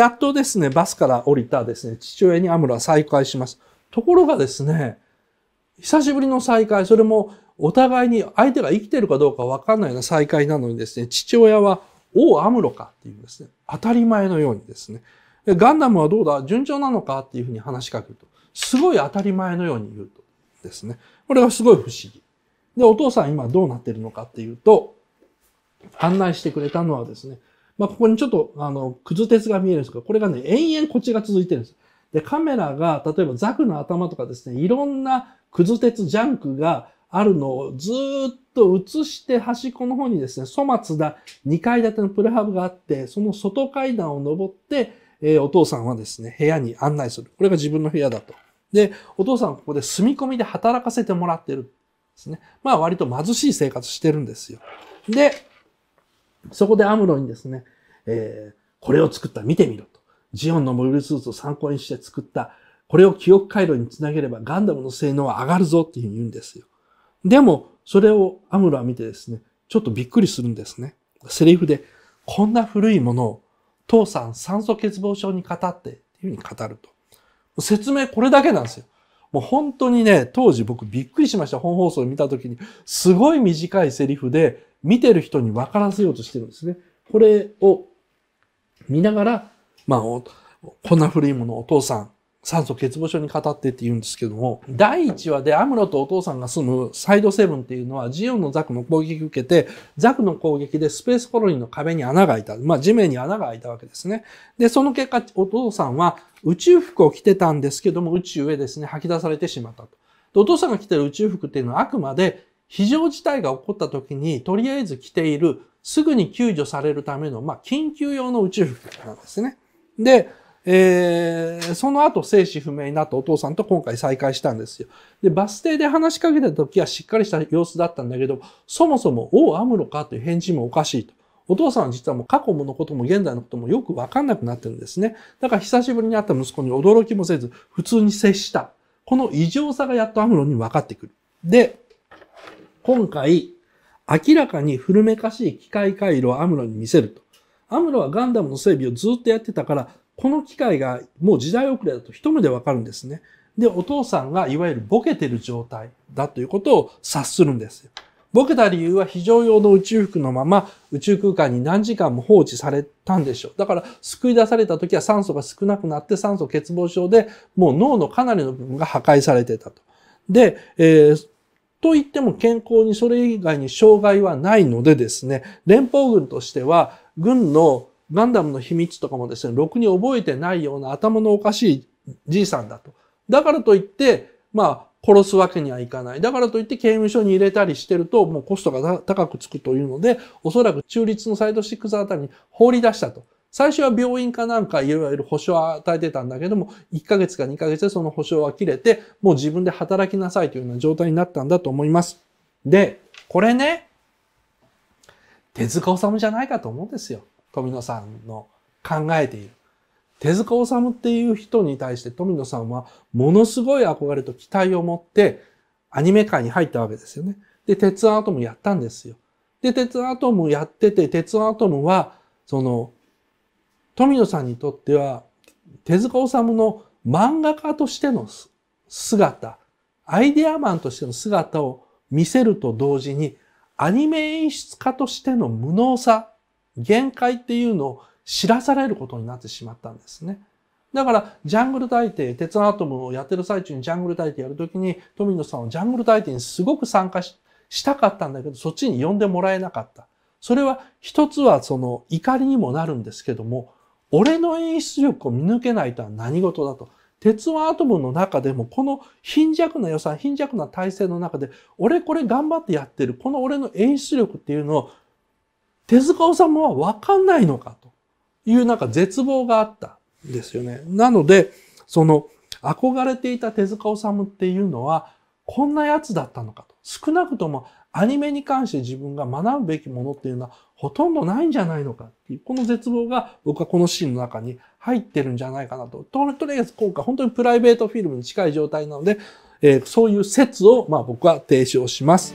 やっとですね、バスから降りたですね、父親にアムロは再会します。ところがですね、久しぶりの再会、それもお互いに相手が生きてるかどうかわかんないような再会なのにですね、父親は、おう、アムロかっていうんですね。当たり前のようにですね。ガンダムはどうだ順調なのかっていうふうに話しかけると。すごい当たり前のように言うと。ですね。これがすごい不思議。で、お父さん今どうなってるのかっていうと、案内してくれたのはですね、まあ、ここにちょっと、あの、くず鉄が見えるんですけど、これがね、延々こっちが続いてるんです。で、カメラが、例えばザクの頭とかですね、いろんなくず鉄ジャンクがあるのをずっと映して端っこの方にですね、粗末な2階建てのプレハブがあって、その外階段を登って、えー、お父さんはですね、部屋に案内する。これが自分の部屋だと。で、お父さんはここで住み込みで働かせてもらってるんですね。まあ割と貧しい生活してるんですよ。で、そこでアムロにですね、えー、これを作った、見てみろと。ジオンのモビルスーツを参考にして作った、これを記憶回路につなげればガンダムの性能は上がるぞっていうふうに言うんですよ。でも、それをアムロは見てですね、ちょっとびっくりするんですね。セリフで、こんな古いものを父さん酸素欠乏症に語ってっていうふうに語ると。説明これだけなんですよ。もう本当にね、当時僕びっくりしました。本放送を見た時に。すごい短いセリフで、見てる人に分からせようとしてるんですね。これを見ながら、まあ、こんな古いものお父さん、酸素欠乏症に語ってって言うんですけども、第1話でアムロとお父さんが住むサイドセブンっていうのはジオンのザクの攻撃を受けて、ザクの攻撃でスペースコロニーの壁に穴が開いた。まあ地面に穴が開いたわけですね。で、その結果、お父さんは宇宙服を着てたんですけども、宇宙へですね、吐き出されてしまったと。で、お父さんが着てる宇宙服っていうのはあくまで非常事態が起こった時に、とりあえず着ている、すぐに救助されるための、まあ緊急用の宇宙服なんですね。で、えー、その後、生死不明になったお父さんと今回再会したんですよ。で、バス停で話しかけた時はしっかりした様子だったんだけど、そもそも、おう、アムロかという返事もおかしいと。お父さんは実はもう過去ものことも現在のこともよくわかんなくなってるんですね。だから久しぶりに会った息子に驚きもせず、普通に接した。この異常さがやっとアムロに分かってくる。で、今回、明らかに古めかしい機械回路をアムロに見せると。アムロはガンダムの整備をずっとやってたから、この機械がもう時代遅れだと一目でわかるんですね。で、お父さんがいわゆるボケてる状態だということを察するんですよ。ボケた理由は非常用の宇宙服のまま宇宙空間に何時間も放置されたんでしょう。だから救い出された時は酸素が少なくなって酸素欠乏症でもう脳のかなりの部分が破壊されてたと。で、えーと言っても健康にそれ以外に障害はないのでですね、連邦軍としては軍のガンダムの秘密とかもですね、ろくに覚えてないような頭のおかしいじいさんだと。だからといって、まあ、殺すわけにはいかない。だからといって刑務所に入れたりしてると、もうコストが高くつくというので、おそらく中立のサイドシックスあたりに放り出したと。最初は病院かなんかいわゆる保証を与えてたんだけども、1ヶ月か2ヶ月でその保証は切れて、もう自分で働きなさいというような状態になったんだと思います。で、これね、手塚治虫じゃないかと思うんですよ。富野さんの考えている。手塚治虫っていう人に対して富野さんはものすごい憧れと期待を持ってアニメ界に入ったわけですよね。で、鉄アトムやったんですよ。で、鉄アトムやってて、鉄アトムは、その、富野さんにとっては、手塚治虫の漫画家としての姿、アイデアマンとしての姿を見せると同時に、アニメ演出家としての無能さ限界っていうのを知らされることになってしまったんですね。だから、ジャングル大帝、鉄アトムをやってる最中にジャングル大帝やるときに、富野さんはジャングル大帝にすごく参加したかったんだけど、そっちに呼んでもらえなかった。それは、一つはその怒りにもなるんですけども、俺の演出力を見抜けないとは何事だと。鉄腕アトムの中でも、この貧弱な予算、貧弱な体制の中で、俺これ頑張ってやってる、この俺の演出力っていうのを手塚治虫はわかんないのかというなんか絶望があったんですよね。なので、その憧れていた手塚治虫っていうのはこんなやつだったのかと。少なくともアニメに関して自分が学ぶべきものっていうのはほとんどないんじゃないのかっていう、この絶望が僕はこのシーンの中に入ってるんじゃないかなと。とりあえず今回本当にプライベートフィルムに近い状態なので、えー、そういう説をまあ僕は提唱します。